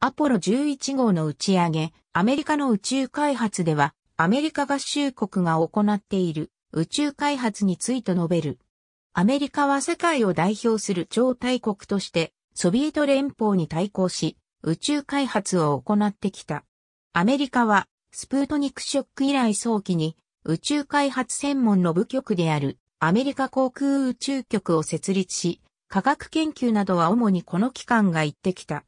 アポロ11号の打ち上げ、アメリカの宇宙開発では、アメリカ合衆国が行っている宇宙開発について述べる。アメリカは世界を代表する超大国として、ソビエト連邦に対抗し、宇宙開発を行ってきた。アメリカは、スプートニクショック以来早期に、宇宙開発専門の部局である、アメリカ航空宇宙局を設立し、科学研究などは主にこの機関が行ってきた。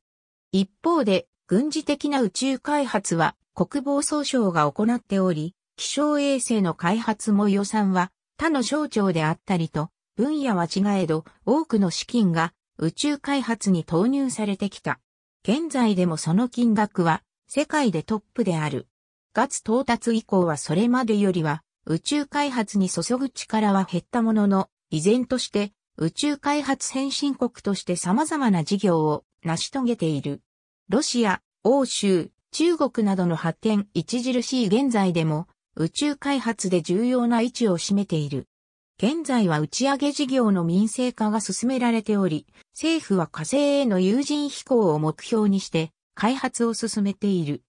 一方で、軍事的な宇宙開発は国防総省が行っており、気象衛星の開発も予算は他の省庁であったりと、分野は違えど多くの資金が宇宙開発に投入されてきた。現在でもその金額は世界でトップである。月到達以降はそれまでよりは宇宙開発に注ぐ力は減ったものの、依然として宇宙開発先進国として様々な事業を成し遂げている。ロシア、欧州、中国などの発展著しい現在でも宇宙開発で重要な位置を占めている。現在は打ち上げ事業の民生化が進められており、政府は火星への有人飛行を目標にして開発を進めている。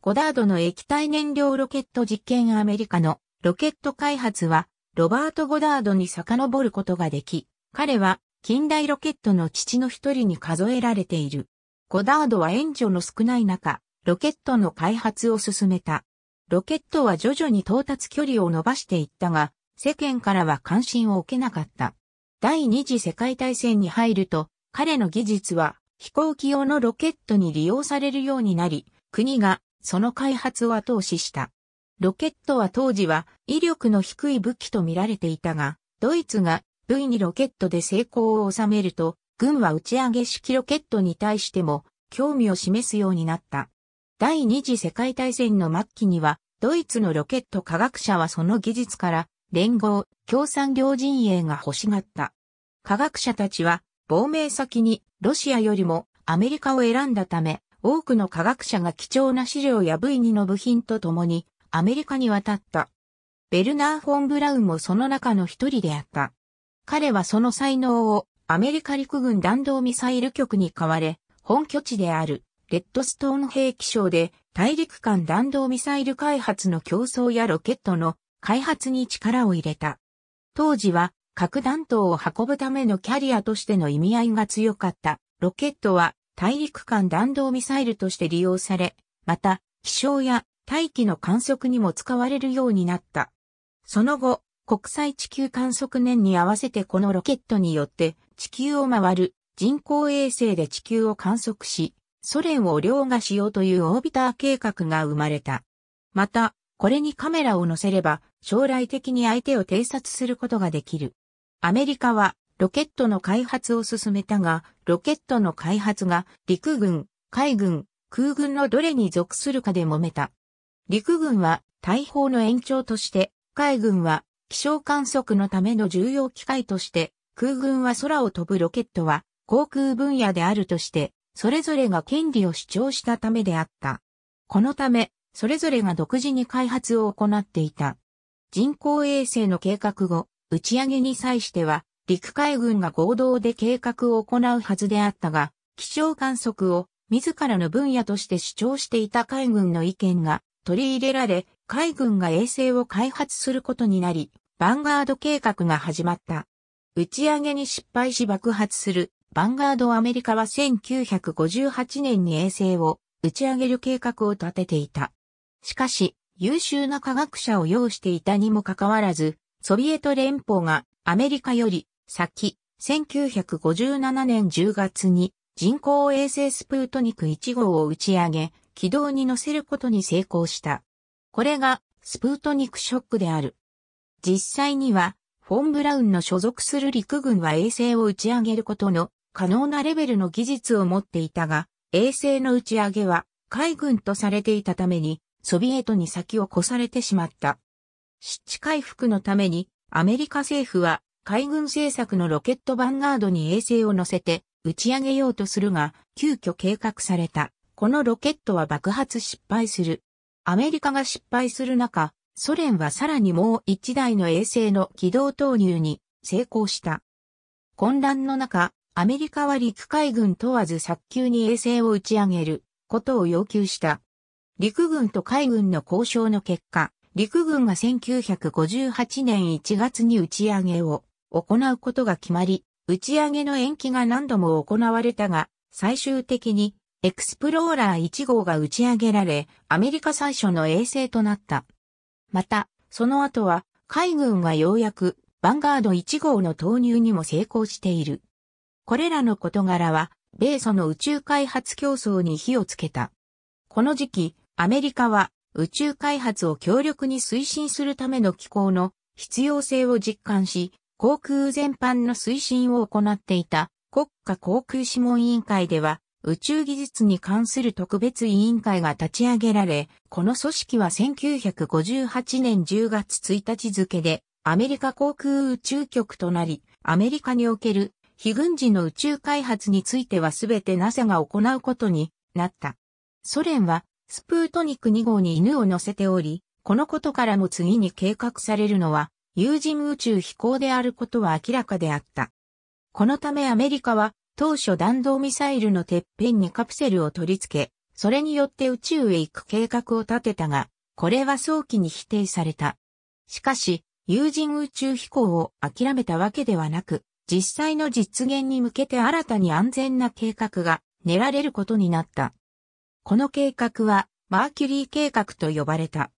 ゴダードの液体燃料ロケット実験アメリカのロケット開発はロバート・ゴダードに遡ることができ、彼は近代ロケットの父の一人に数えられている。ゴダードは援助の少ない中、ロケットの開発を進めた。ロケットは徐々に到達距離を伸ばしていったが、世間からは関心を受けなかった。第二次世界大戦に入ると、彼の技術は飛行機用のロケットに利用されるようになり、国がその開発を後押しした。ロケットは当時は威力の低い武器と見られていたが、ドイツが V2 ロケットで成功を収めると、軍は打ち上げ式ロケットに対しても興味を示すようになった。第二次世界大戦の末期には、ドイツのロケット科学者はその技術から、連合、共産業陣営が欲しがった。科学者たちは、亡命先にロシアよりもアメリカを選んだため、多くの科学者が貴重な資料や V2 の部品とともにアメリカに渡った。ベルナー・フォン・ブラウンもその中の一人であった。彼はその才能をアメリカ陸軍弾道ミサイル局に買われ、本拠地であるレッドストーン兵器省で大陸間弾道ミサイル開発の競争やロケットの開発に力を入れた。当時は核弾頭を運ぶためのキャリアとしての意味合いが強かったロケットは大陸間弾道ミサイルとして利用され、また気象や大気の観測にも使われるようになった。その後、国際地球観測年に合わせてこのロケットによって地球を回る人工衛星で地球を観測し、ソ連を凌駕しようというオービター計画が生まれた。また、これにカメラを乗せれば将来的に相手を偵察することができる。アメリカはロケットの開発を進めたが、ロケットの開発が陸軍、海軍、空軍のどれに属するかで揉めた。陸軍は大砲の延長として、海軍は気象観測のための重要機械として、空軍は空を飛ぶロケットは航空分野であるとして、それぞれが権利を主張したためであった。このため、それぞれが独自に開発を行っていた。人工衛星の計画後、打ち上げに際しては、陸海軍が合同で計画を行うはずであったが、気象観測を自らの分野として主張していた海軍の意見が取り入れられ、海軍が衛星を開発することになり、ヴァンガード計画が始まった。打ち上げに失敗し爆発する、ヴァンガードアメリカは1958年に衛星を打ち上げる計画を立てていた。しかし、優秀な科学者を要していたにもかかわらず、ソビエト連邦がアメリカより先、1957年10月に人工衛星スプートニク1号を打ち上げ、軌道に乗せることに成功した。これがスプートニクショックである。実際には、フォン・ブラウンの所属する陸軍は衛星を打ち上げることの可能なレベルの技術を持っていたが、衛星の打ち上げは海軍とされていたために、ソビエトに先を越されてしまった。湿地回復のために、アメリカ政府は海軍政策のロケットヴァンガードに衛星を乗せて打ち上げようとするが、急遽計画された。このロケットは爆発失敗する。アメリカが失敗する中、ソ連はさらにもう一台の衛星の軌道投入に成功した。混乱の中、アメリカは陸海軍問わず早急に衛星を打ち上げることを要求した。陸軍と海軍の交渉の結果、陸軍が1958年1月に打ち上げを行うことが決まり、打ち上げの延期が何度も行われたが、最終的にエクスプローラー1号が打ち上げられ、アメリカ最初の衛星となった。また、その後は、海軍がようやく、ヴァンガード1号の投入にも成功している。これらの事柄は、米ソの宇宙開発競争に火をつけた。この時期、アメリカは、宇宙開発を強力に推進するための機構の必要性を実感し、航空全般の推進を行っていた国家航空諮問委員会では宇宙技術に関する特別委員会が立ち上げられ、この組織は1958年10月1日付でアメリカ航空宇宙局となり、アメリカにおける非軍事の宇宙開発については全て NASA が行うことになった。ソ連はスプートニク2号に犬を乗せており、このことからも次に計画されるのは、有人宇宙飛行であることは明らかであった。このためアメリカは当初弾道ミサイルのてっぺんにカプセルを取り付け、それによって宇宙へ行く計画を立てたが、これは早期に否定された。しかし、有人宇宙飛行を諦めたわけではなく、実際の実現に向けて新たに安全な計画が練られることになった。この計画は、マーキュリー計画と呼ばれた。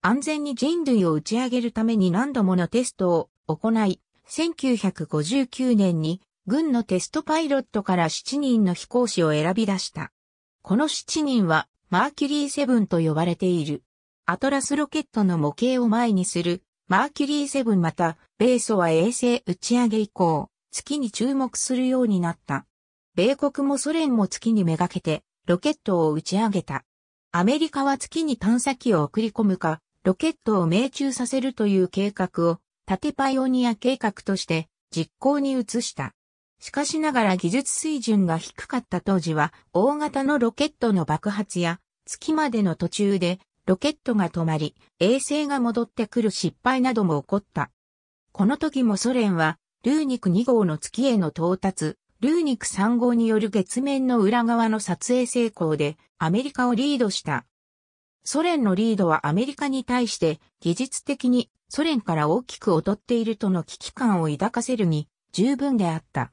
安全に人類を打ち上げるために何度ものテストを行い、1959年に軍のテストパイロットから7人の飛行士を選び出した。この7人は、マーキュリー7と呼ばれている。アトラスロケットの模型を前にする、マーキュリー7また、米ソは衛星打ち上げ以降、月に注目するようになった。米国もソ連も月にめがけて、ロケットを打ち上げた。アメリカは月に探査機を送り込むか、ロケットを命中させるという計画を、縦パイオニア計画として、実行に移した。しかしながら技術水準が低かった当時は、大型のロケットの爆発や、月までの途中で、ロケットが止まり、衛星が戻ってくる失敗なども起こった。この時もソ連は、ルーニク2号の月への到達、ルーニク3号による月面の裏側の撮影成功で、アメリカをリードした。ソ連のリードはアメリカに対して、技術的にソ連から大きく劣っているとの危機感を抱かせるに、十分であった。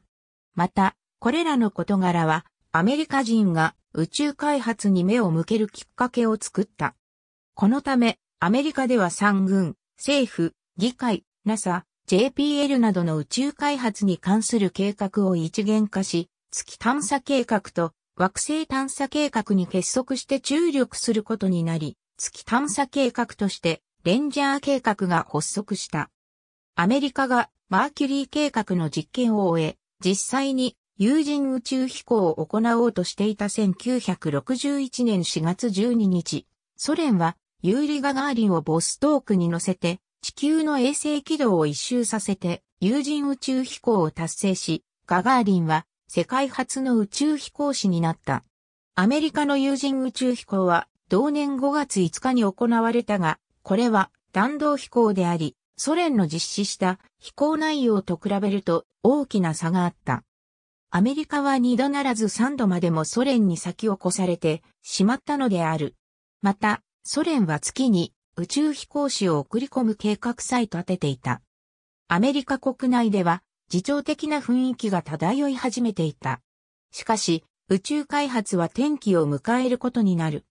また、これらの事柄は、アメリカ人が宇宙開発に目を向けるきっかけを作った。このため、アメリカでは産軍、政府、議会、NASA、JPL などの宇宙開発に関する計画を一元化し、月探査計画と惑星探査計画に結束して注力することになり、月探査計画としてレンジャー計画が発足した。アメリカがマーキュリー計画の実験を終え、実際に有人宇宙飛行を行おうとしていた1961年4月12日、ソ連はユーリ・ガガーリンをボストークに乗せて地球の衛星軌道を一周させて有人宇宙飛行を達成し、ガガーリンは世界初の宇宙飛行士になった。アメリカの有人宇宙飛行は同年5月5日に行われたが、これは弾道飛行であり、ソ連の実施した飛行内容と比べると大きな差があった。アメリカは二度ならず三度までもソ連に先を越されてしまったのである。また、ソ連は月に宇宙飛行士を送り込む計画さえ立てていた。アメリカ国内では、自重的な雰囲気が漂い始めていた。しかし、宇宙開発は転機を迎えることになる。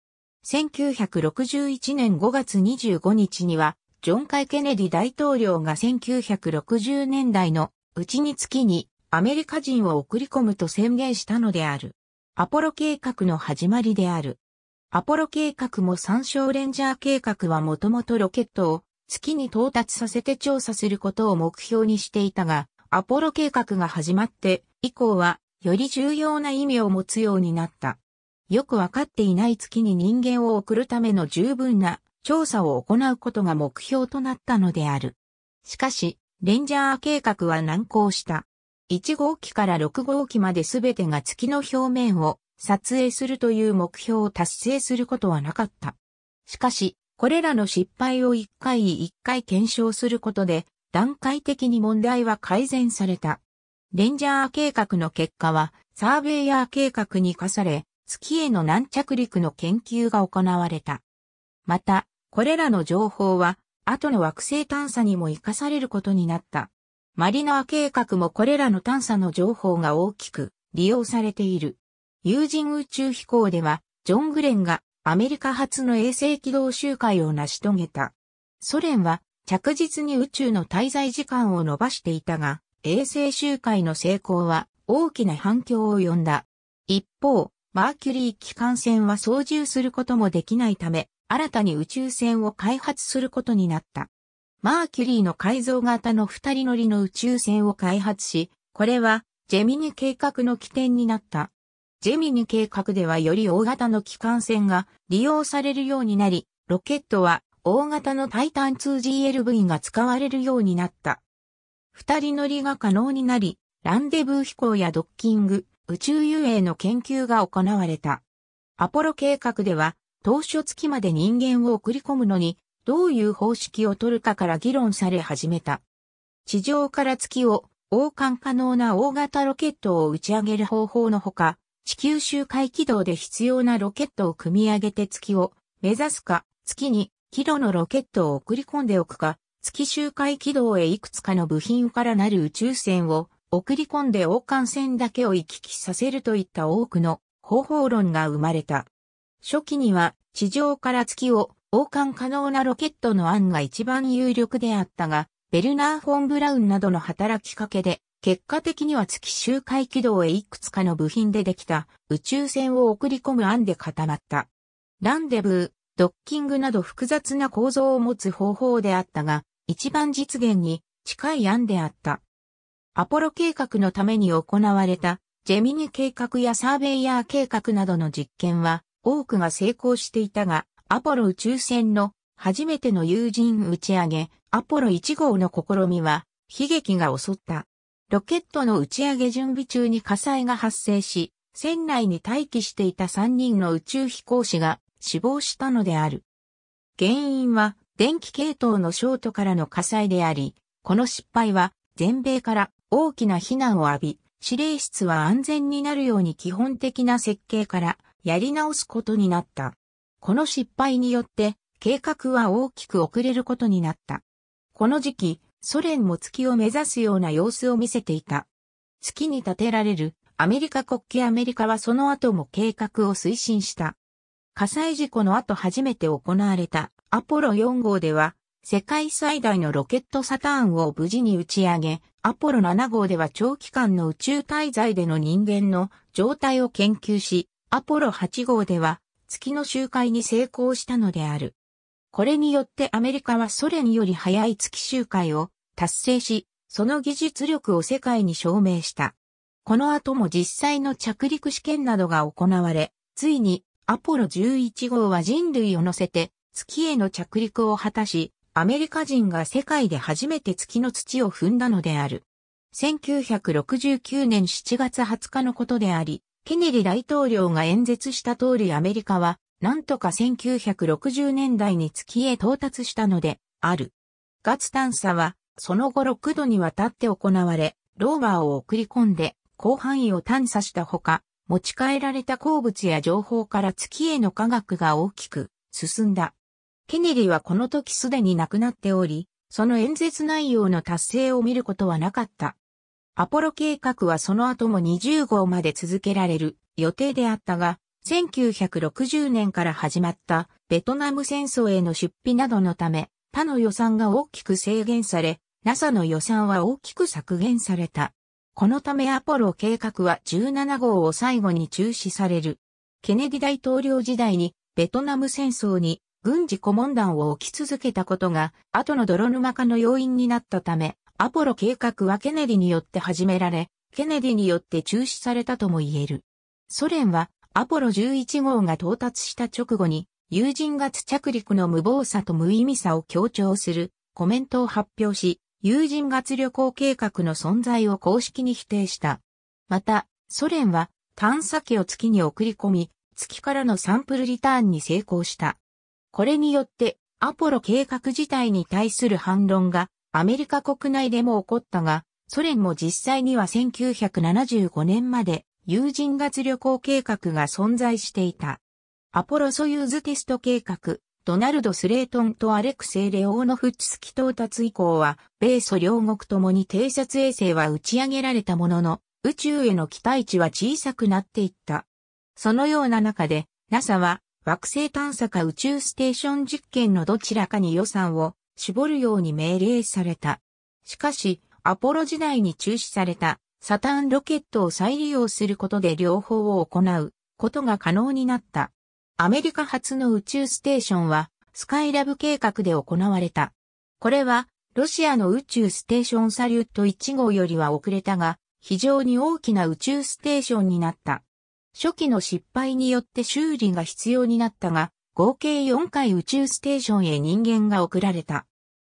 1961年5月25日には、ジョン・カイ・ケネディ大統領が1960年代のうちに月にアメリカ人を送り込むと宣言したのである。アポロ計画の始まりである。アポロ計画も参照レンジャー計画はもともとロケットを月に到達させて調査することを目標にしていたが、アポロ計画が始まって以降はより重要な意味を持つようになった。よくわかっていない月に人間を送るための十分な調査を行うことが目標となったのである。しかし、レンジャー計画は難航した。1号機から6号機まで全てが月の表面を撮影するという目標を達成することはなかった。しかし、これらの失敗を1回1回検証することで、段階的に問題は改善された。レンジャー計画の結果は、サーベイヤー計画に課され、月への軟着陸の研究が行われた。また、これらの情報は、後の惑星探査にも活かされることになった。マリナー計画もこれらの探査の情報が大きく利用されている。有人宇宙飛行では、ジョン・グレンがアメリカ初の衛星軌道周回を成し遂げた。ソ連は着実に宇宙の滞在時間を伸ばしていたが、衛星周回の成功は大きな反響を呼んだ。一方、マーキュリー機関船は操縦することもできないため、新たに宇宙船を開発することになった。マーキュリーの改造型の二人乗りの宇宙船を開発し、これはジェミニ計画の起点になった。ジェミニ計画ではより大型の機関船が利用されるようになり、ロケットは大型のタイタン 2GLV が使われるようになった。二人乗りが可能になり、ランデブー飛行やドッキング、宇宙遊泳の研究が行われた。アポロ計画では当初月まで人間を送り込むのに、どういう方式を取るかから議論され始めた。地上から月を、王冠可能な大型ロケットを打ち上げる方法のほか、地球周回軌道で必要なロケットを組み上げて月を目指すか、月にキロのロケットを送り込んでおくか、月周回軌道へいくつかの部品からなる宇宙船を送り込んで王冠船だけを行き来させるといった多くの方法論が生まれた。初期には地上から月を王冠可能なロケットの案が一番有力であったが、ベルナー・フォン・ブラウンなどの働きかけで、結果的には月周回軌道へいくつかの部品でできた宇宙船を送り込む案で固まった。ランデブー、ドッキングなど複雑な構造を持つ方法であったが、一番実現に近い案であった。アポロ計画のために行われたジェミニ計画やサーベイヤー計画などの実験は、多くが成功していたが、アポロ宇宙船の初めての有人打ち上げ、アポロ1号の試みは悲劇が襲った。ロケットの打ち上げ準備中に火災が発生し、船内に待機していた3人の宇宙飛行士が死亡したのである。原因は電気系統のショートからの火災であり、この失敗は全米から大きな非難を浴び、指令室は安全になるように基本的な設計からやり直すことになった。この失敗によって、計画は大きく遅れることになった。この時期、ソ連も月を目指すような様子を見せていた。月に建てられるアメリカ国旗アメリカはその後も計画を推進した。火災事故の後初めて行われたアポロ4号では、世界最大のロケットサターンを無事に打ち上げ、アポロ7号では長期間の宇宙滞在での人間の状態を研究し、アポロ8号では月の周回に成功したのである。これによってアメリカはソ連より早い月周回を達成し、その技術力を世界に証明した。この後も実際の着陸試験などが行われ、ついにアポロ11号は人類を乗せて月への着陸を果たし、アメリカ人が世界で初めて月の土を踏んだのである。1969年7月20日のことであり、ケネディ大統領が演説した通りアメリカは、なんとか1960年代に月へ到達したので、ある。ガツ探査は、その後6度にわたって行われ、ローバーを送り込んで、広範囲を探査したほか、持ち帰られた鉱物や情報から月への科学が大きく進んだ。ケネディはこの時すでに亡くなっており、その演説内容の達成を見ることはなかった。アポロ計画はその後も20号まで続けられる予定であったが、1960年から始まったベトナム戦争への出費などのため、他の予算が大きく制限され、NASA の予算は大きく削減された。このためアポロ計画は17号を最後に中止される。ケネディ大統領時代にベトナム戦争に軍事顧問団を置き続けたことが後の泥沼化の要因になったため、アポロ計画はケネディによって始められ、ケネディによって中止されたとも言える。ソ連はアポロ11号が到達した直後に、有人月着陸の無謀さと無意味さを強調するコメントを発表し、有人月旅行計画の存在を公式に否定した。また、ソ連は探査機を月に送り込み、月からのサンプルリターンに成功した。これによって、アポロ計画自体に対する反論がアメリカ国内でも起こったが、ソ連も実際には1975年まで有人月旅行計画が存在していた。アポロソユーズテスト計画、ドナルド・スレートンとアレクセイ・レオーノフチスキ到達以降は、米ソ両国ともに偵察衛星は打ち上げられたものの、宇宙への期待値は小さくなっていった。そのような中で、NASA は惑星探査か宇宙ステーション実験のどちらかに予算を絞るように命令された。しかし、アポロ時代に中止されたサタンロケットを再利用することで両方を行うことが可能になった。アメリカ初の宇宙ステーションはスカイラブ計画で行われた。これはロシアの宇宙ステーションサリュット1号よりは遅れたが、非常に大きな宇宙ステーションになった。初期の失敗によって修理が必要になったが、合計4回宇宙ステーションへ人間が送られた。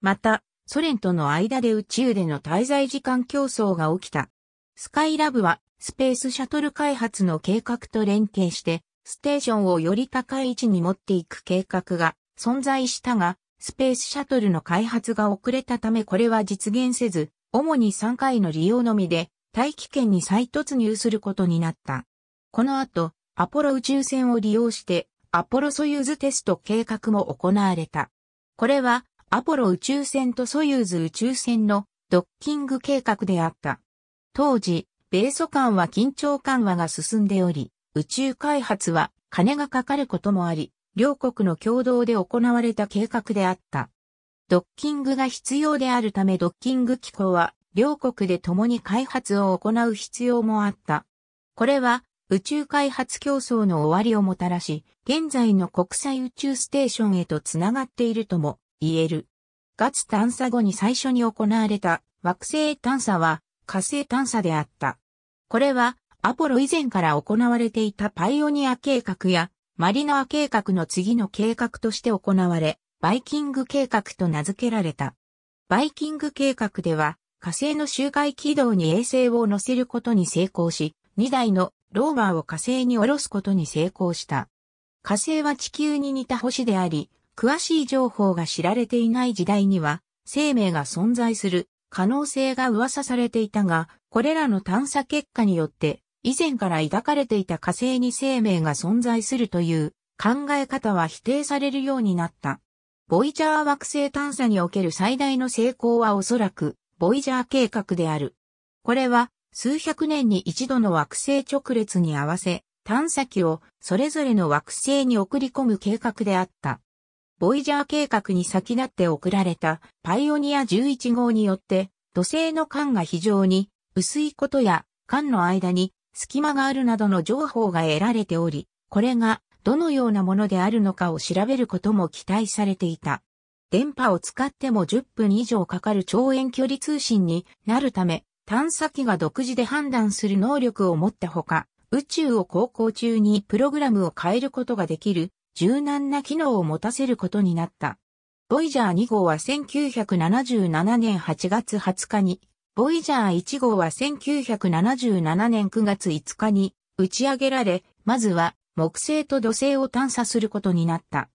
また、ソ連との間で宇宙での滞在時間競争が起きた。スカイラブはスペースシャトル開発の計画と連携して、ステーションをより高い位置に持っていく計画が存在したが、スペースシャトルの開発が遅れたためこれは実現せず、主に3回の利用のみで、大気圏に再突入することになった。この後、アポロ宇宙船を利用して、アポロソユーズテスト計画も行われた。これは、アポロ宇宙船とソユーズ宇宙船のドッキング計画であった。当時、米ソ間は緊張緩和が進んでおり、宇宙開発は金がかかることもあり、両国の共同で行われた計画であった。ドッキングが必要であるためドッキング機構は両国で共に開発を行う必要もあった。これは宇宙開発競争の終わりをもたらし、現在の国際宇宙ステーションへとつながっているとも言える。月探査後に最初に行われた惑星探査は火星探査であった。これはアポロ以前から行われていたパイオニア計画やマリナア計画の次の計画として行われ、バイキング計画と名付けられた。バイキング計画では火星の周回軌道に衛星を乗せることに成功し、2台のローバーを火星に下ろすことに成功した。火星は地球に似た星であり、詳しい情報が知られていない時代には、生命が存在する可能性が噂されていたが、これらの探査結果によって、以前から抱かれていた火星に生命が存在するという考え方は否定されるようになった。ボイジャー惑星探査における最大の成功はおそらく、ボイジャー計画である。これは、数百年に一度の惑星直列に合わせ、探査機をそれぞれの惑星に送り込む計画であった。ボイジャー計画に先立って送られたパイオニア11号によって土星の缶が非常に薄いことや缶の間に隙間があるなどの情報が得られており、これがどのようなものであるのかを調べることも期待されていた。電波を使っても10分以上かかる超遠距離通信になるため、探査機が独自で判断する能力を持ったほか、宇宙を航行中にプログラムを変えることができる柔軟な機能を持たせることになった。ボイジャー2号は1977年8月20日に、ボイジャー1号は1977年9月5日に打ち上げられ、まずは木星と土星を探査することになった。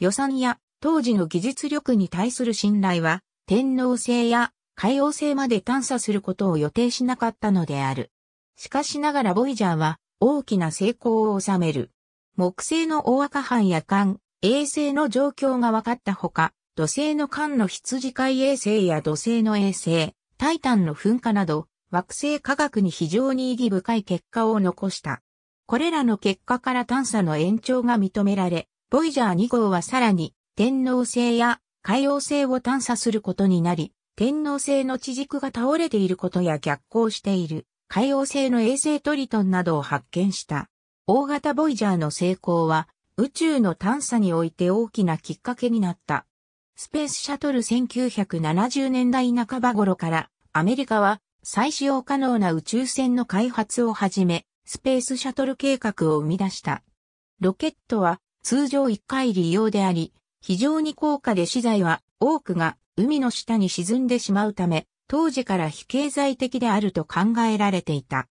予算や当時の技術力に対する信頼は、天皇星や海王星まで探査することを予定しなかったのである。しかしながらボイジャーは大きな成功を収める。木星の大赤斑や肝、衛星の状況が分かったほか、土星の間の羊飼い衛星や土星の衛星、タイタンの噴火など、惑星科学に非常に意義深い結果を残した。これらの結果から探査の延長が認められ、ボイジャー2号はさらに天皇星や海洋星を探査することになり、天皇星の地軸が倒れていることや逆行している海洋星の衛星トリトンなどを発見した。大型ボイジャーの成功は、宇宙の探査において大きなきっかけになった。スペースシャトル1970年代半ば頃から、アメリカは再使用可能な宇宙船の開発をはじめ、スペースシャトル計画を生み出した。ロケットは通常1回利用であり、非常に高価で資材は多くが海の下に沈んでしまうため、当時から非経済的であると考えられていた。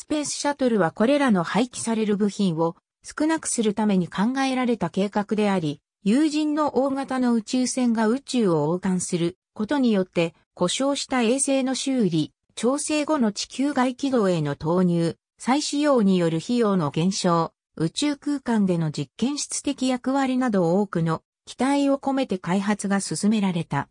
スペースシャトルはこれらの廃棄される部品を少なくするために考えられた計画であり、友人の大型の宇宙船が宇宙を横断することによって故障した衛星の修理、調整後の地球外軌道への投入、再使用による費用の減少、宇宙空間での実験室的役割など多くの期待を込めて開発が進められた。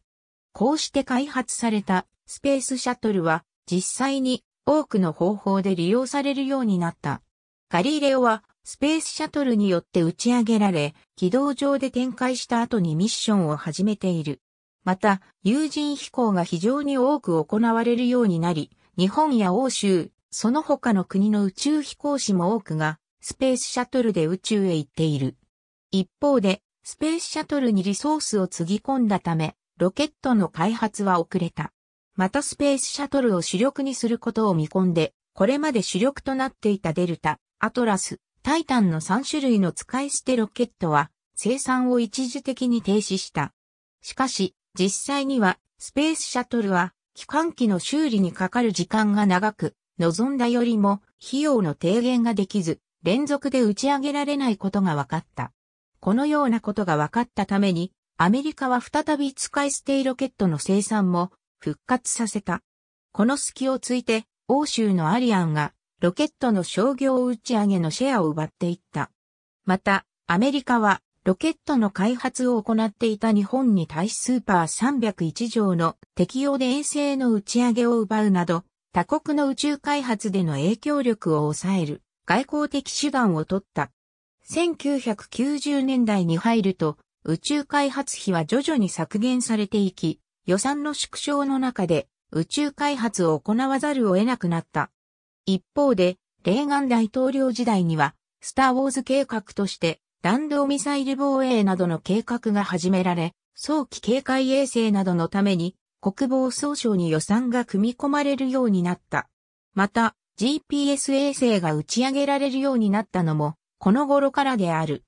こうして開発されたスペースシャトルは実際に多くの方法で利用されるようになった。ガリレオはスペースシャトルによって打ち上げられ、軌道上で展開した後にミッションを始めている。また、有人飛行が非常に多く行われるようになり、日本や欧州、その他の国の宇宙飛行士も多くが、スペースシャトルで宇宙へ行っている。一方で、スペースシャトルにリソースをつぎ込んだため、ロケットの開発は遅れた。またスペースシャトルを主力にすることを見込んで、これまで主力となっていたデルタ、アトラス、タイタンの3種類の使い捨てロケットは生産を一時的に停止した。しかし、実際にはスペースシャトルは機関機の修理にかかる時間が長く、望んだよりも費用の低減ができず、連続で打ち上げられないことが分かった。このようなことが分かったために、アメリカは再び使い捨てロケットの生産も復活させた。この隙をついて、欧州のアリアンがロケットの商業打ち上げのシェアを奪っていった。また、アメリカはロケットの開発を行っていた日本に対しスーパー301条の適用で衛星の打ち上げを奪うなど、他国の宇宙開発での影響力を抑える外交的手段を取った。1990年代に入ると宇宙開発費は徐々に削減されていき、予算の縮小の中で宇宙開発を行わざるを得なくなった。一方で、レーガン大統領時代には、スター・ウォーズ計画として弾道ミサイル防衛などの計画が始められ、早期警戒衛星などのために国防総省に予算が組み込まれるようになった。また、GPS 衛星が打ち上げられるようになったのも、この頃からである。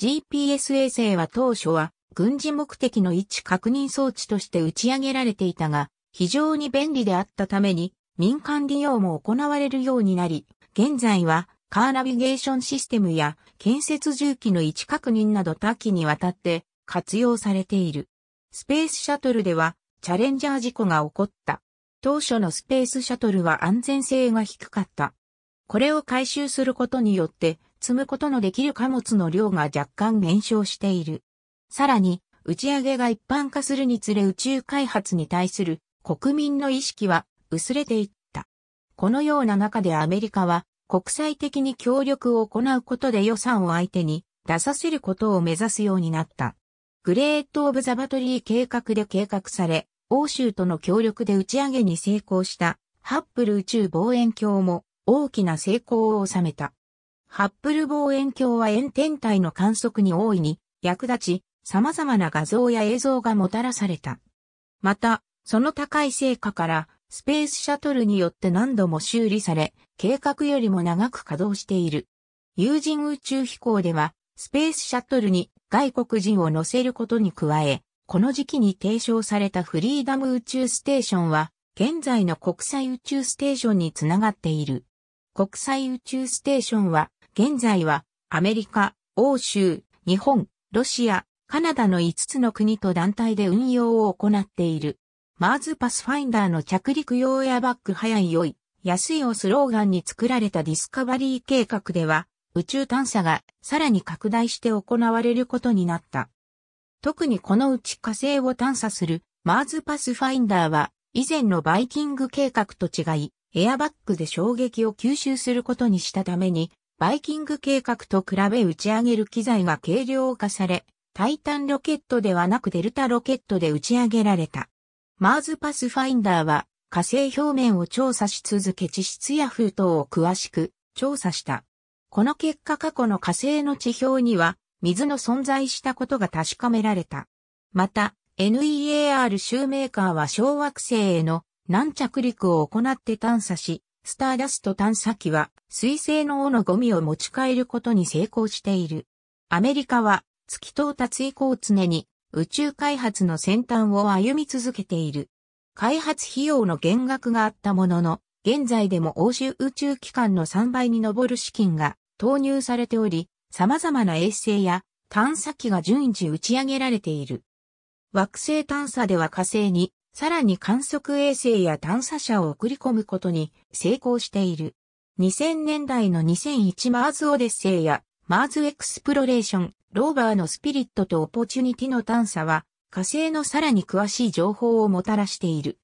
GPS 衛星は当初は軍事目的の位置確認装置として打ち上げられていたが、非常に便利であったために、民間利用も行われるようになり、現在は、カーナビゲーションシステムや建設重機の位置確認など多岐にわたって活用されている。スペースシャトルではチャレンジャー事故が起こった。当初のスペースシャトルは安全性が低かった。これを回収することによって積むことのできる貨物の量が若干減少している。さらに、打ち上げが一般化するにつれ宇宙開発に対する国民の意識は薄れていった。このような中でアメリカは国際的に協力を行うことで予算を相手に出させることを目指すようになった。グレート・オブ・ザ・バトリー計画で計画され、欧州との協力で打ち上げに成功したハップル宇宙望遠鏡も大きな成功を収めた。ハップル望遠鏡は円天体の観測に大いに役立ち、様々な画像や映像がもたらされた。また、その高い成果から、スペースシャトルによって何度も修理され、計画よりも長く稼働している。有人宇宙飛行では、スペースシャトルに外国人を乗せることに加え、この時期に提唱されたフリーダム宇宙ステーションは、現在の国際宇宙ステーションにつながっている。国際宇宙ステーションは、現在は、アメリカ、欧州、日本、ロシア、カナダの5つの国と団体で運用を行っている。マーズパスファインダーの着陸用エアバッグ早い良い、安いをスローガンに作られたディスカバリー計画では、宇宙探査がさらに拡大して行われることになった。特にこのうち火星を探査するマーズパスファインダーは以前のバイキング計画と違い、エアバッグで衝撃を吸収することにしたために、バイキング計画と比べ打ち上げる機材が軽量化され、タイタンロケットではなくデルタロケットで打ち上げられた。マーズパスファインダーは火星表面を調査し続け地質や封筒を詳しく調査した。この結果過去の火星の地表には水の存在したことが確かめられた。また、NEAR シューメーカーは小惑星への軟着陸を行って探査し、スターダスト探査機は水星の尾のゴミを持ち帰ることに成功している。アメリカは月到達以降常に宇宙開発の先端を歩み続けている。開発費用の減額があったものの、現在でも欧州宇宙機関の3倍に上る資金が投入されており、様々な衛星や探査機が順次打ち上げられている。惑星探査では火星に、さらに観測衛星や探査車を送り込むことに成功している。2000年代の2001マーズオデッセイやマーズエクスプロレーションローバーのスピリットとオポチュニティの探査は、火星のさらに詳しい情報をもたらしている。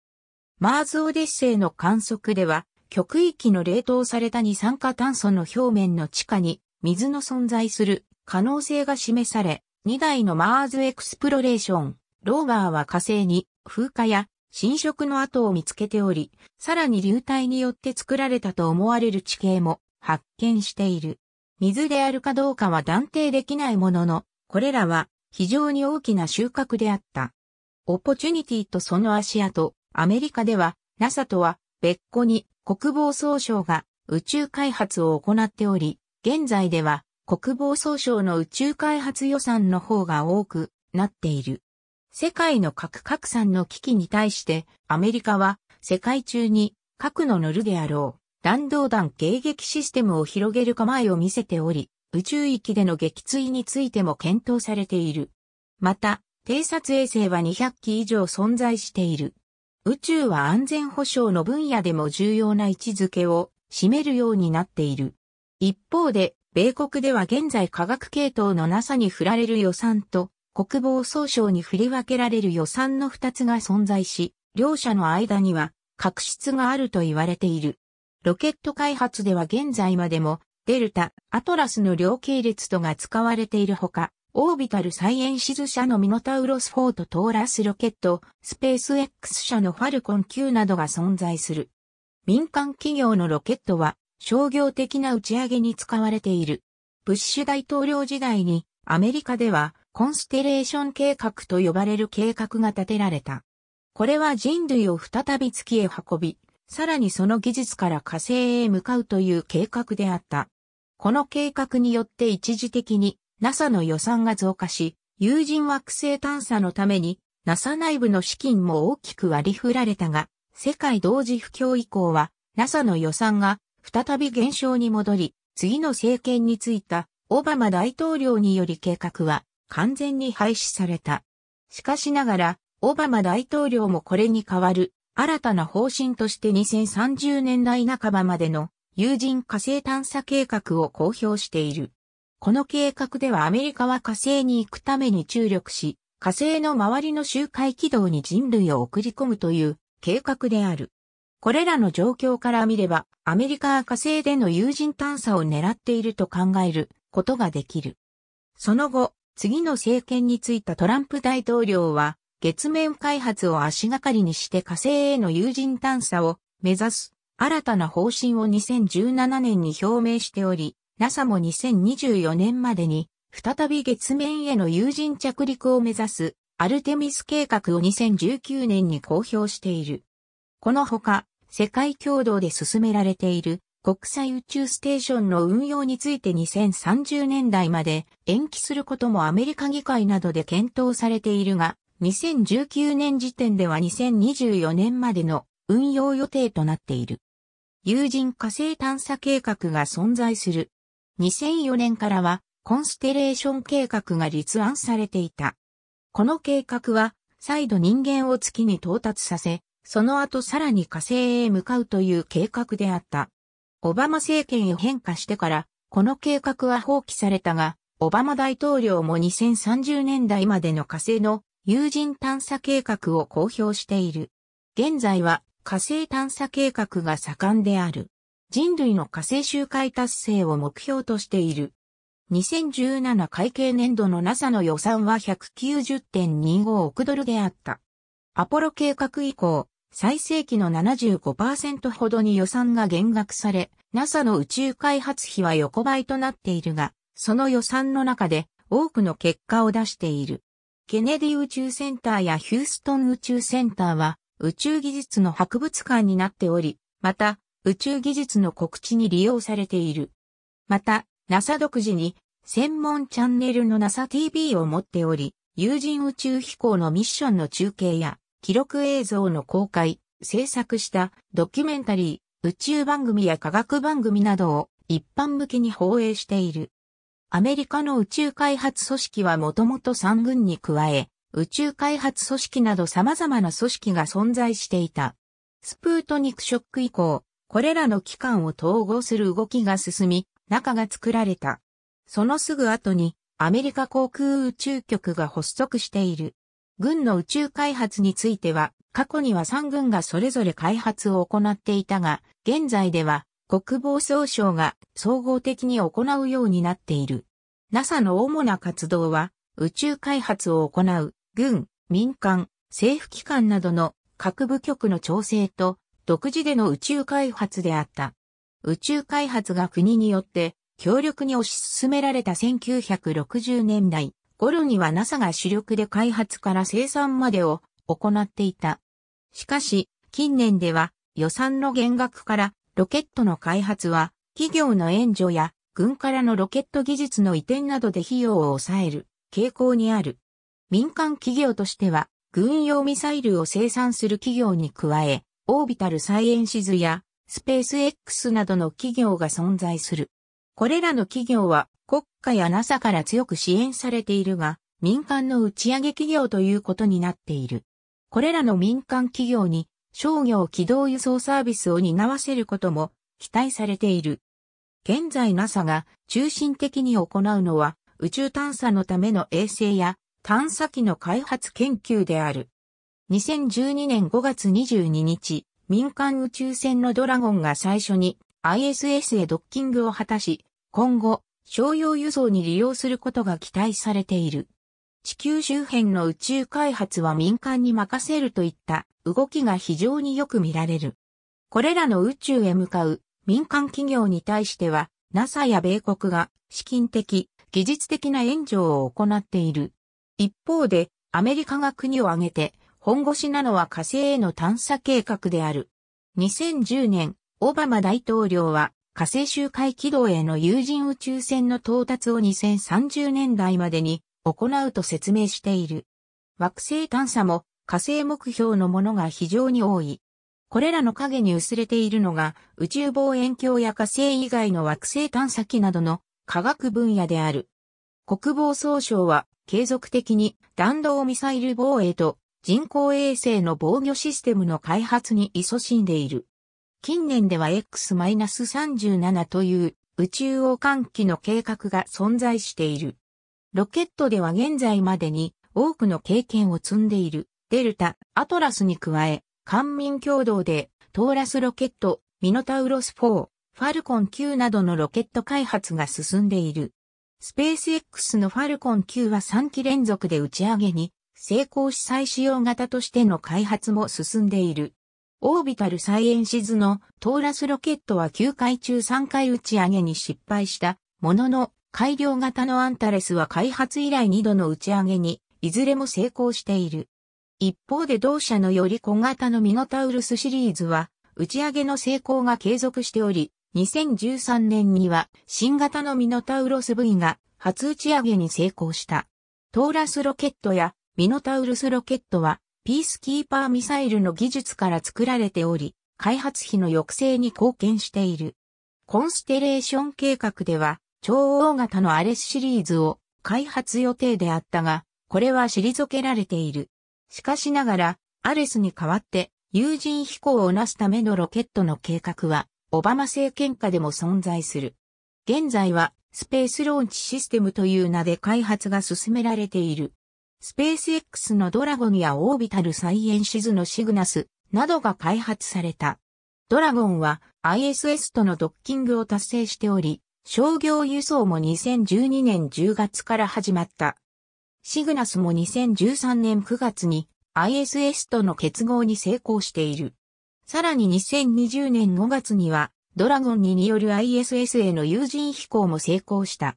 マーズオデッセイの観測では、極域の冷凍された二酸化炭素の表面の地下に水の存在する可能性が示され、2台のマーズエクスプロレーション、ローバーは火星に風化や侵食の跡を見つけており、さらに流体によって作られたと思われる地形も発見している。水であるかどうかは断定できないものの、これらは非常に大きな収穫であった。オポチュニティとその足跡、アメリカでは NASA とは別個に国防総省が宇宙開発を行っており、現在では国防総省の宇宙開発予算の方が多くなっている。世界の核拡散の危機に対してアメリカは世界中に核の塗るであろう。弾道弾迎撃システムを広げる構えを見せており、宇宙域での撃墜についても検討されている。また、偵察衛星は200機以上存在している。宇宙は安全保障の分野でも重要な位置づけを占めるようになっている。一方で、米国では現在科学系統の NASA に振られる予算と国防総省に振り分けられる予算の二つが存在し、両者の間には確執があると言われている。ロケット開発では現在までも、デルタ、アトラスの両系列とが使われているほか、オービタルサイエンシズ社のミノタウロス4とトーラスロケット、スペース X 社のファルコン9などが存在する。民間企業のロケットは商業的な打ち上げに使われている。ブッシュ大統領時代にアメリカではコンステレーション計画と呼ばれる計画が立てられた。これは人類を再び月へ運び、さらにその技術から火星へ向かうという計画であった。この計画によって一時的に NASA の予算が増加し、有人惑星探査のために NASA 内部の資金も大きく割り振られたが、世界同時不況以降は NASA の予算が再び減少に戻り、次の政権についたオバマ大統領により計画は完全に廃止された。しかしながら、オバマ大統領もこれに代わる新たな方針として2030年代半ばまでの有人火星探査計画を公表している。この計画ではアメリカは火星に行くために注力し、火星の周りの周回軌道に人類を送り込むという計画である。これらの状況から見れば、アメリカは火星での有人探査を狙っていると考えることができる。その後、次の政権についたトランプ大統領は、月面開発を足がかりにして火星への有人探査を目指す新たな方針を2017年に表明しており、NASA も2024年までに再び月面への有人着陸を目指すアルテミス計画を2019年に公表している。このほか、世界共同で進められている国際宇宙ステーションの運用について2030年代まで延期することもアメリカ議会などで検討されているが、2019年時点では2024年までの運用予定となっている。有人火星探査計画が存在する。2004年からはコンステレーション計画が立案されていた。この計画は再度人間を月に到達させ、その後さらに火星へ向かうという計画であった。オバマ政権へ変化してから、この計画は放棄されたが、オバマ大統領も2030年代までの火星の有人探査計画を公表している。現在は火星探査計画が盛んである。人類の火星周回達成を目標としている。2017会計年度の NASA の予算は190.25億ドルであった。アポロ計画以降、最盛期の75%ほどに予算が減額され、NASA の宇宙開発費は横ばいとなっているが、その予算の中で多くの結果を出している。ケネディ宇宙センターやヒューストン宇宙センターは宇宙技術の博物館になっており、また宇宙技術の告知に利用されている。また、NASA 独自に専門チャンネルの NASA TV を持っており、有人宇宙飛行のミッションの中継や記録映像の公開、制作したドキュメンタリー、宇宙番組や科学番組などを一般向けに放映している。アメリカの宇宙開発組織はもともと3軍に加え、宇宙開発組織など様々な組織が存在していた。スプートニクショック以降、これらの機関を統合する動きが進み、中が作られた。そのすぐ後に、アメリカ航空宇宙局が発足している。軍の宇宙開発については、過去には3軍がそれぞれ開発を行っていたが、現在では国防総省が総合的に行うようになっている。NASA の主な活動は、宇宙開発を行う、軍、民間、政府機関などの各部局の調整と、独自での宇宙開発であった。宇宙開発が国によって強力に推し進められた1960年代頃には NASA が主力で開発から生産までを行っていた。しかし、近年では予算の減額からロケットの開発は、企業の援助や軍からのロケット技術の移転などで費用を抑える傾向にある。民間企業としては、軍用ミサイルを生産する企業に加え、オービタルサイエンシズやスペース X などの企業が存在する。これらの企業は国家や NASA から強く支援されているが、民間の打ち上げ企業ということになっている。これらの民間企業に商業軌道輸送サービスを担わせることも期待されている。現在 NASA が中心的に行うのは宇宙探査のための衛星や探査機の開発研究である。2012年5月22日、民間宇宙船のドラゴンが最初に ISS へドッキングを果たし、今後、商用輸送に利用することが期待されている。地球周辺の宇宙開発は民間に任せるといった動きが非常によく見られる。これらの宇宙へ向かう民間企業に対しては NASA や米国が資金的、技術的な援助を行っている。一方でアメリカが国を挙げて本腰なのは火星への探査計画である。2010年、オバマ大統領は火星周回軌道への有人宇宙船の到達を2030年代までに行うと説明している。惑星探査も火星目標のものが非常に多い。これらの影に薄れているのが宇宙望遠鏡や火星以外の惑星探査機などの科学分野である。国防総省は継続的に弾道ミサイル防衛と人工衛星の防御システムの開発に勤しんでいる。近年では X-37 という宇宙王換気の計画が存在している。ロケットでは現在までに多くの経験を積んでいるデルタ、アトラスに加え、官民共同でトーラスロケット、ミノタウロス4、ファルコン9などのロケット開発が進んでいる。スペース X のファルコン9は3期連続で打ち上げに成功し再使用型としての開発も進んでいる。オービタルサイエンシズのトーラスロケットは9回中3回打ち上げに失敗したものの改良型のアンタレスは開発以来2度の打ち上げに、いずれも成功している。一方で同社のより小型のミノタウルスシリーズは、打ち上げの成功が継続しており、2013年には新型のミノタウロス V が初打ち上げに成功した。トーラスロケットやミノタウルスロケットは、ピースキーパーミサイルの技術から作られており、開発費の抑制に貢献している。コンステレーション計画では、超大型のアレスシリーズを開発予定であったが、これは退けられている。しかしながら、アレスに代わって有人飛行をなすためのロケットの計画は、オバマ政権下でも存在する。現在は、スペースローンチシステムという名で開発が進められている。スペース X のドラゴンやオービタルサイエンシズのシグナスなどが開発された。ドラゴンは ISS とのドッキングを達成しており、商業輸送も2012年10月から始まった。シグナスも2013年9月に ISS との結合に成功している。さらに2020年5月にはドラゴン2による ISS への有人飛行も成功した。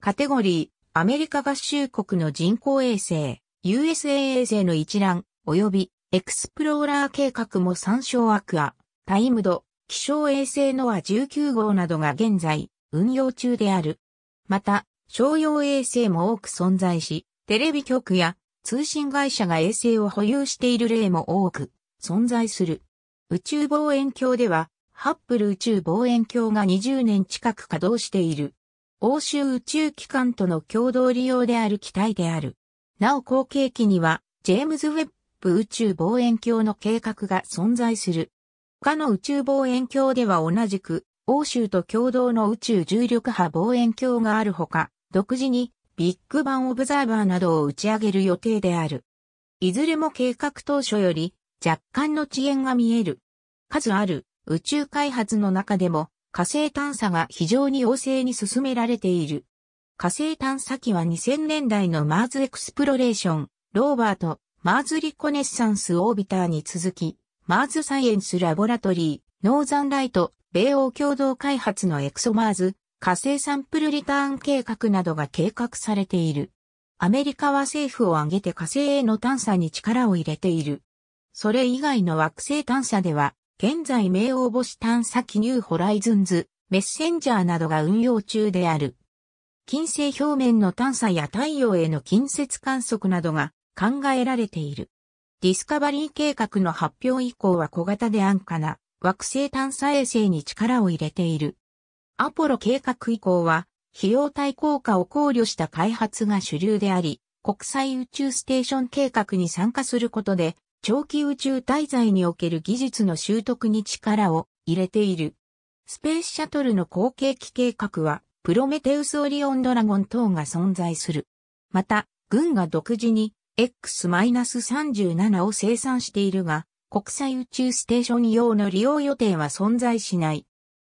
カテゴリー、アメリカ合衆国の人工衛星、USA 衛星の一覧、及びエクスプローラー計画も参照アクア、タイムド、気象衛星ノア19号などが現在、運用中である。また、商用衛星も多く存在し、テレビ局や通信会社が衛星を保有している例も多く存在する。宇宙望遠鏡では、ハッブル宇宙望遠鏡が20年近く稼働している。欧州宇宙機関との共同利用である機体である。なお後継機には、ジェームズ・ウェッブ宇宙望遠鏡の計画が存在する。他の宇宙望遠鏡では同じく、欧州と共同の宇宙重力波望遠鏡があるほか、独自にビッグバンオブザーバーなどを打ち上げる予定である。いずれも計画当初より若干の遅延が見える。数ある宇宙開発の中でも火星探査が非常に旺盛に進められている。火星探査機は2000年代のマーズエクスプロレーション、ローバーとマーズリコネッサンスオービターに続き、マーズサイエンスラボラトリー、ノーザンライト、米欧共同開発のエクソマーズ、火星サンプルリターン計画などが計画されている。アメリカは政府を挙げて火星への探査に力を入れている。それ以外の惑星探査では、現在名応星探査機ニューホライズンズ、メッセンジャーなどが運用中である。金星表面の探査や太陽への近接観測などが考えられている。ディスカバリー計画の発表以降は小型で安価な惑星探査衛星に力を入れている。アポロ計画以降は、費用対効果を考慮した開発が主流であり、国際宇宙ステーション計画に参加することで、長期宇宙滞在における技術の習得に力を入れている。スペースシャトルの後継機計画は、プロメテウスオリオンドラゴン等が存在する。また、軍が独自に X-37 を生産しているが、国際宇宙ステーション用の利用予定は存在しない。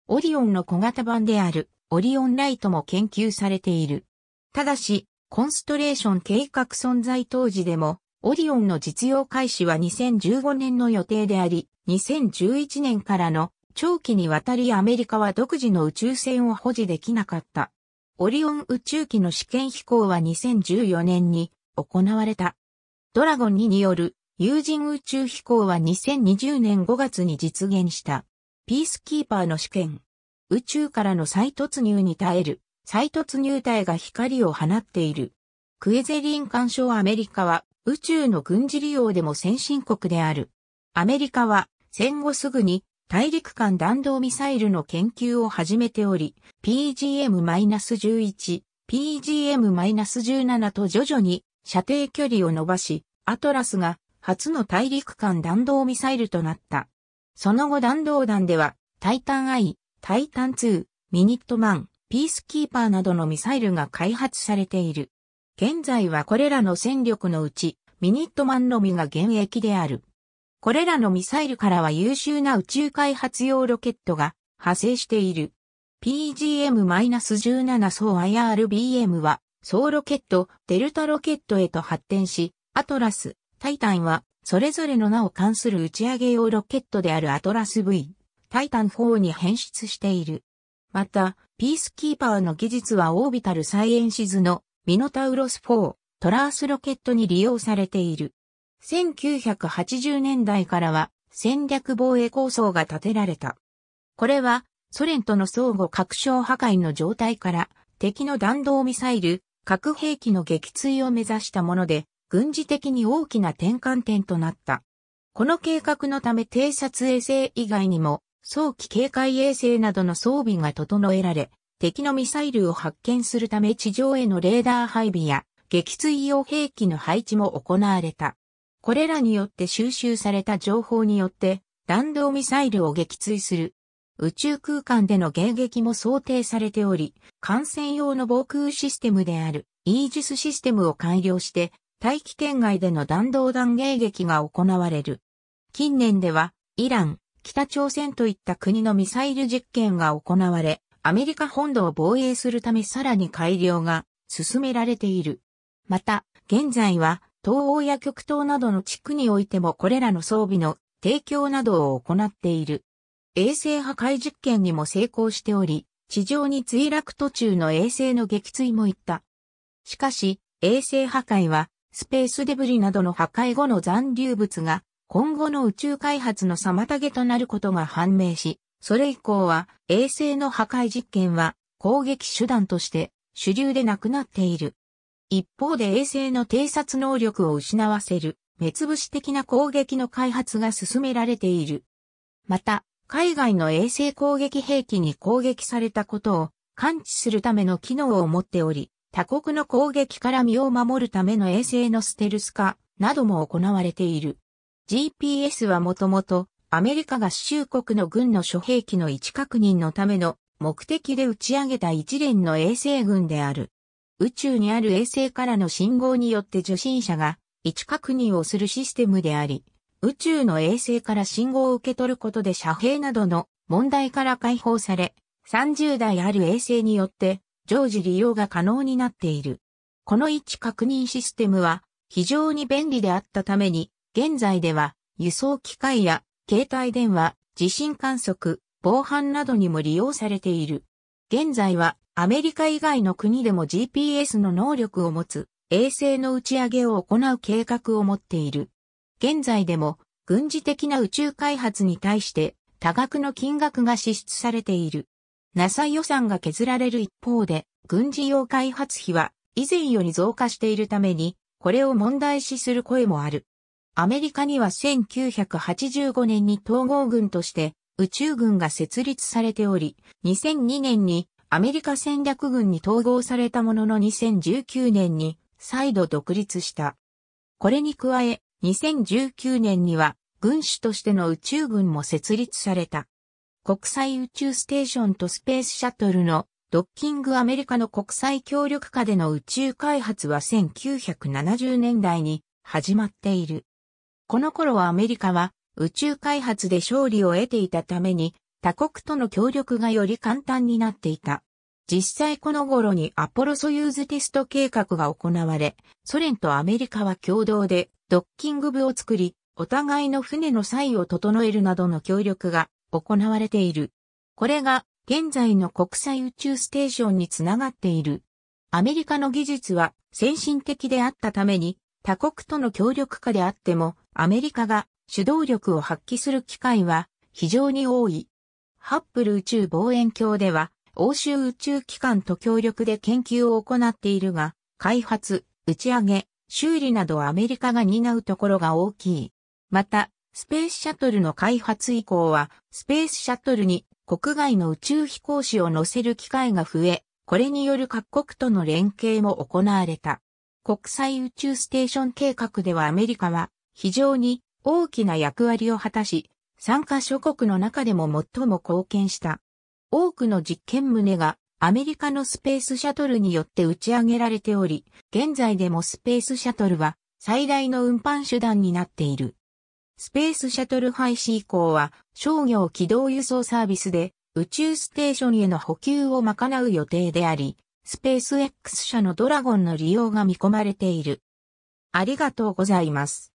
オリオンの小型版であるオリオンライトも研究されている。ただし、コンストレーション計画存在当時でも、オリオンの実用開始は2015年の予定であり、2011年からの長期にわたりアメリカは独自の宇宙船を保持できなかった。オリオン宇宙機の試験飛行は2014年に行われた。ドラゴン2による有人宇宙飛行は2020年5月に実現した。ピースキーパーの試験。宇宙からの再突入に耐える、再突入体が光を放っている。クエゼリン干渉アメリカは宇宙の軍事利用でも先進国である。アメリカは戦後すぐに大陸間弾道ミサイルの研究を始めており、PGM-11、PGM-17 と徐々に射程距離を伸ばし、アトラスが初の大陸間弾道ミサイルとなった。その後弾道弾では、タイタン I、タイタン2、ミニットマン、ピースキーパーなどのミサイルが開発されている。現在はこれらの戦力のうち、ミニットマンのみが現役である。これらのミサイルからは優秀な宇宙開発用ロケットが派生している。PGM-17 総 IRBM は、総ロケット、デルタロケットへと発展し、アトラス、タイタンは、それぞれの名を関する打ち上げ用ロケットであるアトラス V、タイタン4に変質している。また、ピースキーパーの技術はオービタルサイエンシズのミノタウロス4、トラースロケットに利用されている。1980年代からは戦略防衛構想が立てられた。これはソ連との相互確証破壊の状態から敵の弾道ミサイル、核兵器の撃墜を目指したもので、軍事的に大きな転換点となった。この計画のため偵察衛星以外にも、早期警戒衛星などの装備が整えられ、敵のミサイルを発見するため地上へのレーダー配備や撃墜用兵器の配置も行われた。これらによって収集された情報によって弾道ミサイルを撃墜する。宇宙空間での迎撃も想定されており、艦船用の防空システムであるイージスシステムを改良して大気圏外での弾道弾迎撃が行われる。近年では、イラン、北朝鮮といった国のミサイル実験が行われ、アメリカ本土を防衛するためさらに改良が進められている。また、現在は、東欧や極東などの地区においてもこれらの装備の提供などを行っている。衛星破壊実験にも成功しており、地上に墜落途中の衛星の撃墜もいった。しかし、衛星破壊はスペースデブリなどの破壊後の残留物が今後の宇宙開発の妨げとなることが判明し、それ以降は衛星の破壊実験は攻撃手段として主流でなくなっている。一方で衛星の偵察能力を失わせる目伏し的な攻撃の開発が進められている。また、海外の衛星攻撃兵器に攻撃されたことを感知するための機能を持っており、他国の攻撃から身を守るための衛星のステルス化なども行われている。GPS はもともとアメリカ合衆国の軍の諸兵器の位置確認のための目的で打ち上げた一連の衛星群である。宇宙にある衛星からの信号によって受信者が位置確認をするシステムであり、宇宙の衛星から信号を受け取ることで遮蔽などの問題から解放され、30台ある衛星によって常時利用が可能になっている。この位置確認システムは非常に便利であったために、現在では輸送機械や携帯電話、地震観測、防犯などにも利用されている。現在はアメリカ以外の国でも GPS の能力を持つ衛星の打ち上げを行う計画を持っている。現在でも軍事的な宇宙開発に対して多額の金額が支出されている。NASA 予算が削られる一方で、軍事用開発費は以前より増加しているために、これを問題視する声もある。アメリカには1985年に統合軍として宇宙軍が設立されており、2002年にアメリカ戦略軍に統合されたものの2019年に再度独立した。これに加え、2019年には軍種としての宇宙軍も設立された。国際宇宙ステーションとスペースシャトルのドッキングアメリカの国際協力下での宇宙開発は1970年代に始まっている。この頃はアメリカは宇宙開発で勝利を得ていたために他国との協力がより簡単になっていた。実際この頃にアポロソユーズテスト計画が行われ、ソ連とアメリカは共同でドッキング部を作り、お互いの船の際を整えるなどの協力が行われている。これが現在の国際宇宙ステーションにつながっている。アメリカの技術は先進的であったために他国との協力下であってもアメリカが主導力を発揮する機会は非常に多い。ハッブル宇宙望遠鏡では欧州宇宙機関と協力で研究を行っているが開発、打ち上げ、修理などアメリカが担うところが大きい。また、スペースシャトルの開発以降は、スペースシャトルに国外の宇宙飛行士を乗せる機会が増え、これによる各国との連携も行われた。国際宇宙ステーション計画ではアメリカは非常に大きな役割を果たし、参加諸国の中でも最も貢献した。多くの実験棟がアメリカのスペースシャトルによって打ち上げられており、現在でもスペースシャトルは最大の運搬手段になっている。スペースシャトル廃止以降は商業軌道輸送サービスで宇宙ステーションへの補給を賄う予定であり、スペース X 社のドラゴンの利用が見込まれている。ありがとうございます。